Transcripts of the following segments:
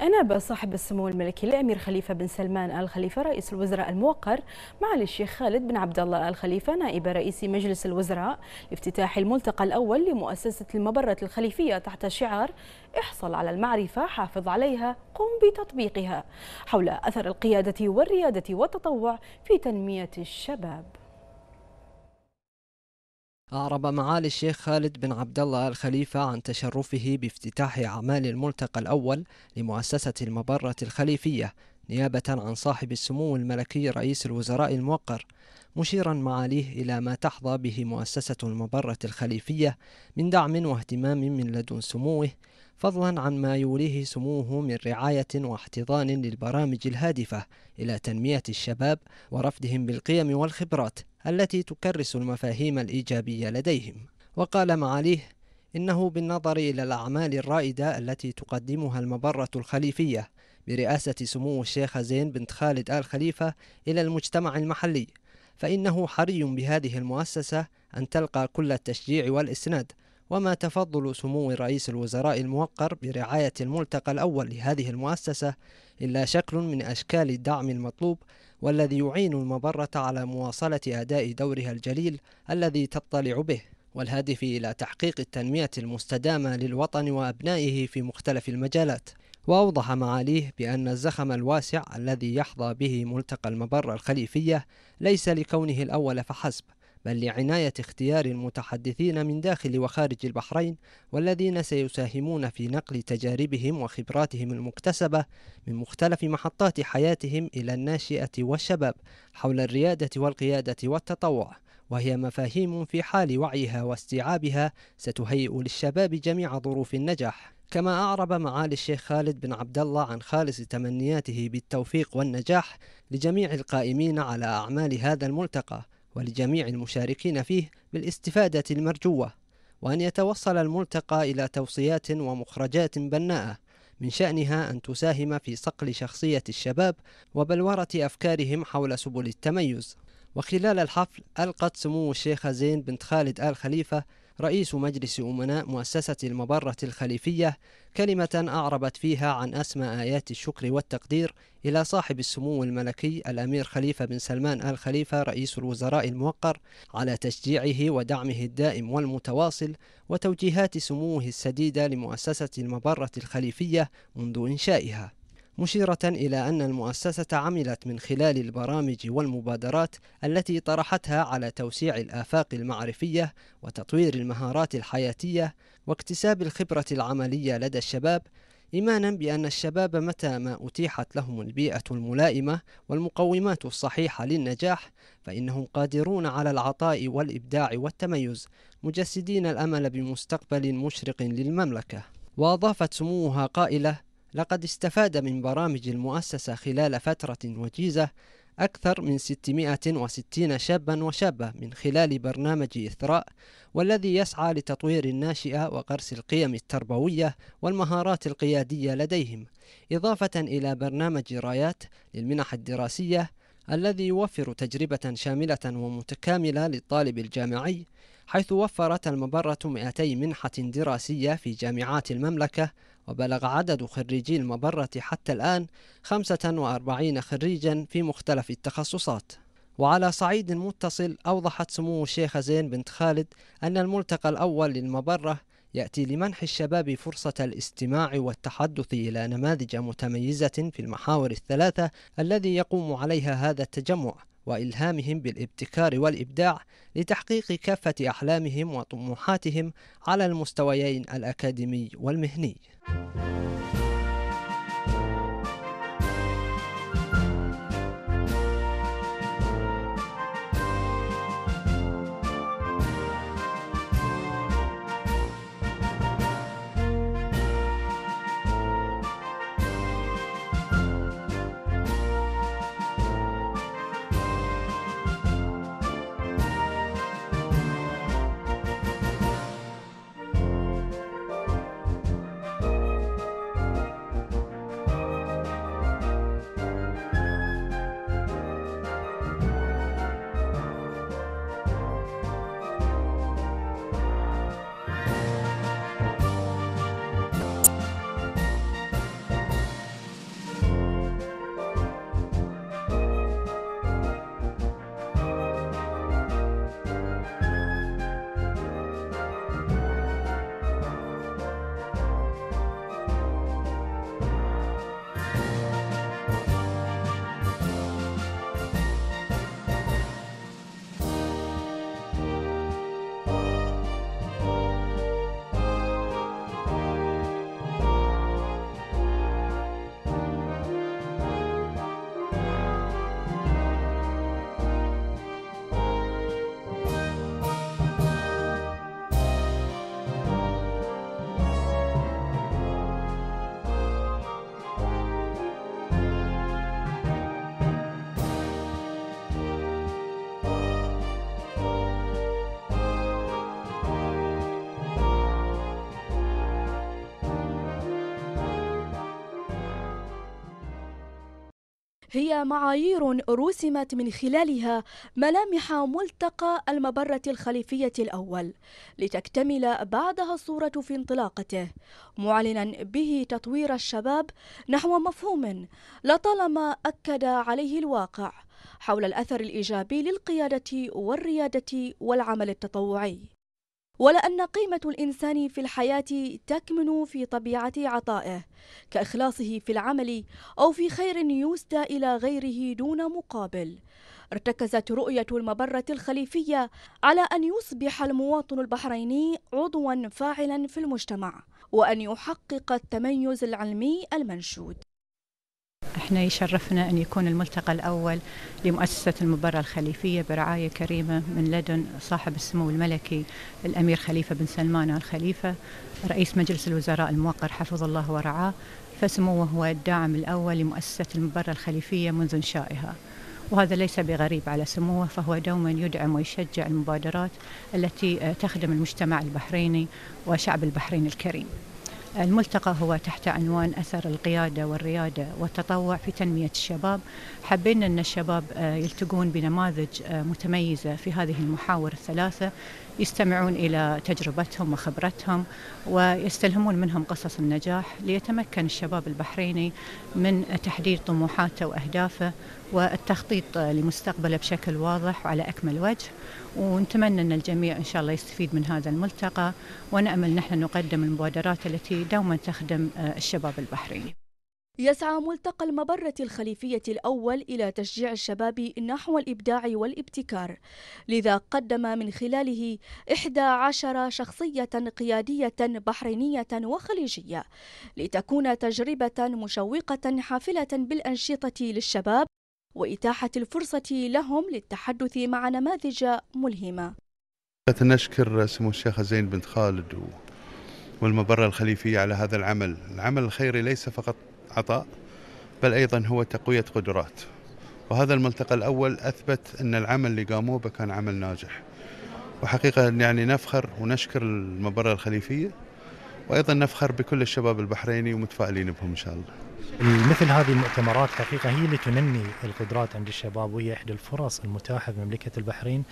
أنا بصاحب السمو الملكي الأمير خليفة بن سلمان آل خليفة رئيس الوزراء الموقر معالي الشيخ خالد بن عبد الله آل خليفة نائب رئيس مجلس الوزراء لافتتاح الملتقى الأول لمؤسسة المبرة الخليفية تحت شعار احصل على المعرفة حافظ عليها قم بتطبيقها حول أثر القيادة والريادة والتطوع في تنمية الشباب أعرب معالي الشيخ خالد بن عبد الله الخليفة عن تشرفه بافتتاح أعمال الملتقى الأول لمؤسسة المبرة الخليفية نيابة عن صاحب السمو الملكي رئيس الوزراء الموقر مشيرا معاليه إلى ما تحظى به مؤسسة المبرة الخليفية من دعم واهتمام من لدن سموه فضلا عن ما يوليه سموه من رعاية واحتضان للبرامج الهادفة إلى تنمية الشباب ورفدهم بالقيم والخبرات التي تكرس المفاهيم الإيجابية لديهم وقال معاليه إنه بالنظر إلى الأعمال الرائدة التي تقدمها المبرة الخليفية برئاسة سمو الشيخ زين بنت خالد آل خليفة إلى المجتمع المحلي فإنه حري بهذه المؤسسة أن تلقى كل التشجيع والإسناد وما تفضل سمو رئيس الوزراء الموقر برعاية الملتقى الأول لهذه المؤسسة إلا شكل من أشكال الدعم المطلوب والذي يعين المبرة على مواصلة أداء دورها الجليل الذي تطلع به والهادف إلى تحقيق التنمية المستدامة للوطن وأبنائه في مختلف المجالات وأوضح معاليه بأن الزخم الواسع الذي يحظى به ملتقى المبرة الخليفية ليس لكونه الأول فحسب بل لعناية اختيار المتحدثين من داخل وخارج البحرين والذين سيساهمون في نقل تجاربهم وخبراتهم المكتسبة من مختلف محطات حياتهم إلى الناشئة والشباب حول الريادة والقيادة والتطوع وهي مفاهيم في حال وعيها واستيعابها ستهيئ للشباب جميع ظروف النجاح كما أعرب معالي الشيخ خالد بن عبد الله عن خالص تمنياته بالتوفيق والنجاح لجميع القائمين على أعمال هذا الملتقى ولجميع المشاركين فيه بالاستفادة المرجوة وأن يتوصل الملتقى إلى توصيات ومخرجات بناءة من شأنها أن تساهم في صقل شخصية الشباب وبلورة أفكارهم حول سبل التميز وخلال الحفل ألقت سمو الشيخة زين بنت خالد آل خليفة رئيس مجلس أمناء مؤسسة المبرة الخليفية كلمة أعربت فيها عن أسمى آيات الشكر والتقدير إلى صاحب السمو الملكي الأمير خليفة بن سلمان آل خليفة رئيس الوزراء الموقر على تشجيعه ودعمه الدائم والمتواصل وتوجيهات سموه السديدة لمؤسسة المبرة الخليفية منذ إنشائها مشيرة إلى أن المؤسسة عملت من خلال البرامج والمبادرات التي طرحتها على توسيع الآفاق المعرفية وتطوير المهارات الحياتية واكتساب الخبرة العملية لدى الشباب إيمانا بأن الشباب متى ما أتيحت لهم البيئة الملائمة والمقومات الصحيحة للنجاح فإنهم قادرون على العطاء والإبداع والتميز مجسدين الأمل بمستقبل مشرق للمملكة وأضافت سموها قائلة لقد استفاد من برامج المؤسسة خلال فترة وجيزة أكثر من 660 شابا وشابة من خلال برنامج إثراء والذي يسعى لتطوير الناشئة وغرس القيم التربوية والمهارات القيادية لديهم إضافة إلى برنامج رايات للمنح الدراسية الذي يوفر تجربة شاملة ومتكاملة للطالب الجامعي حيث وفرت المبرة 200 منحة دراسية في جامعات المملكة وبلغ عدد خريجي المبرة حتى الآن 45 خريجا في مختلف التخصصات وعلى صعيد متصل أوضحت سمو الشيخ زين بنت خالد أن الملتقى الأول للمبرة يأتي لمنح الشباب فرصة الاستماع والتحدث إلى نماذج متميزة في المحاور الثلاثة الذي يقوم عليها هذا التجمع وإلهامهم بالابتكار والإبداع لتحقيق كافة أحلامهم وطموحاتهم على المستويين الأكاديمي والمهني. هي معايير رسمت من خلالها ملامح ملتقى المبرة الخليفية الأول لتكتمل بعدها الصورة في انطلاقته معلنا به تطوير الشباب نحو مفهوم لطالما أكد عليه الواقع حول الأثر الإيجابي للقيادة والريادة والعمل التطوعي ولأن قيمة الإنسان في الحياة تكمن في طبيعة عطائه كإخلاصه في العمل أو في خير يسدى إلى غيره دون مقابل ارتكزت رؤية المبرة الخليفية على أن يصبح المواطن البحريني عضوا فاعلا في المجتمع وأن يحقق التميز العلمي المنشود احنا يشرفنا ان يكون الملتقى الاول لمؤسسه المبرة الخليفيه برعايه كريمه من لدن صاحب السمو الملكي الامير خليفه بن سلمان ال خليفه رئيس مجلس الوزراء الموقر حفظ الله ورعاه فسموه هو الداعم الاول لمؤسسه المبرة الخليفيه منذ انشائها. وهذا ليس بغريب على سموه فهو دوما يدعم ويشجع المبادرات التي تخدم المجتمع البحريني وشعب البحرين الكريم الملتقى هو تحت عنوان أثر القيادة والريادة والتطوع في تنمية الشباب حبينا أن الشباب آه، يلتقون بنماذج آه، متميزة في هذه المحاور الثلاثة يستمعون إلى تجربتهم وخبرتهم ويستلهمون منهم قصص النجاح ليتمكن الشباب البحريني من تحديد طموحاته وأهدافه والتخطيط آه، لمستقبله بشكل واضح وعلى أكمل وجه ونتمنى أن الجميع إن شاء الله يستفيد من هذا الملتقى ونأمل نحن نقدم المبادرات التي دوما تخدم آه، الشباب البحريني يسعى ملتقى المبرة الخليفية الأول إلى تشجيع الشباب نحو الإبداع والابتكار لذا قدم من خلاله 11 شخصية قيادية بحرينية وخليجية لتكون تجربة مشوقة حافلة بالأنشطة للشباب وإتاحة الفرصة لهم للتحدث مع نماذج ملهمة نشكر سمو الشيخة زين بنت خالد والمبرة الخليفية على هذا العمل العمل الخيري ليس فقط عطاء بل أيضا هو تقوية قدرات وهذا الملتقى الأول أثبت أن العمل اللي قاموه به كان عمل ناجح وحقيقة يعني نفخر ونشكر المبرة الخليفية وأيضا نفخر بكل الشباب البحريني ومتفائلين بهم إن شاء الله مثل هذه المؤتمرات حقيقة هي اللي تنمي القدرات عند الشباب وهي إحدى الفرص المتاحة بمملكة البحرين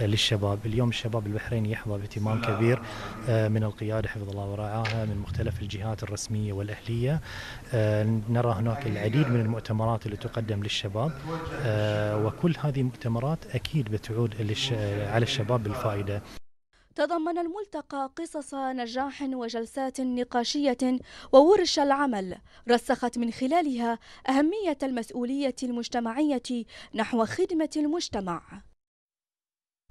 آه، للشباب اليوم الشباب البحريني يحظى باهتمام كبير آه، من القيادة حفظ الله ورعاها من مختلف الجهات الرسمية والأهلية آه، نرى هناك العديد من المؤتمرات اللي تقدم للشباب وكل هذه المؤتمرات أكيد بتعود على الشباب بالفائدة تضمن الملتقى قصص نجاح وجلسات نقاشية وورش العمل رسخت من خلالها أهمية المسؤولية المجتمعية نحو خدمة المجتمع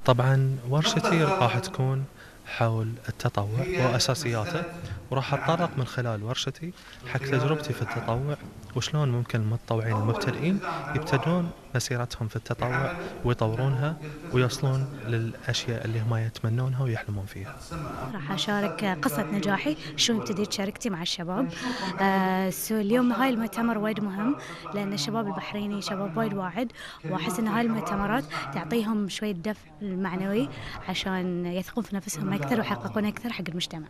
طبعا ورشتي راح تكون حول التطوع وأساسياته وراح أتطرق من خلال ورشتي حق تجربتي في التطوع وشلون ممكن المتطوعين المبتدئين يبتدون مسيرتهم في التطوع ويطورونها ويصلون للأشياء اللي هم يتمنونها ويحلمون فيها راح أشارك قصة نجاحي شلون ابتديت شاركتي مع الشباب آه سو اليوم هاي المؤتمر وايد مهم لأن الشباب البحريني شباب وايد واعد وأحس أن هاي المؤتمرات تعطيهم شوية دفع معنوي عشان يثقون في نفسهم أكثر ويحققون أكثر حق المجتمع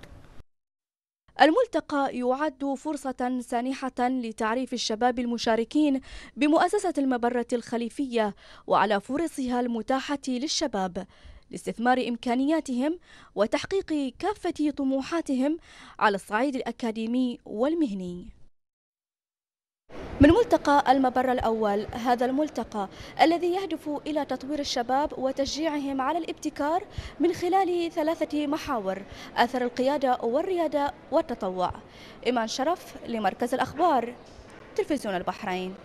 الملتقى يعد فرصة سانحة لتعريف الشباب المشاركين بمؤسسة المبرة الخليفية وعلى فرصها المتاحة للشباب لاستثمار إمكانياتهم وتحقيق كافة طموحاتهم على الصعيد الأكاديمي والمهني من ملتقى المبر الأول هذا الملتقى الذي يهدف إلى تطوير الشباب وتشجيعهم على الابتكار من خلال ثلاثة محاور أثر القيادة والريادة والتطوع إيمان شرف لمركز الأخبار تلفزيون البحرين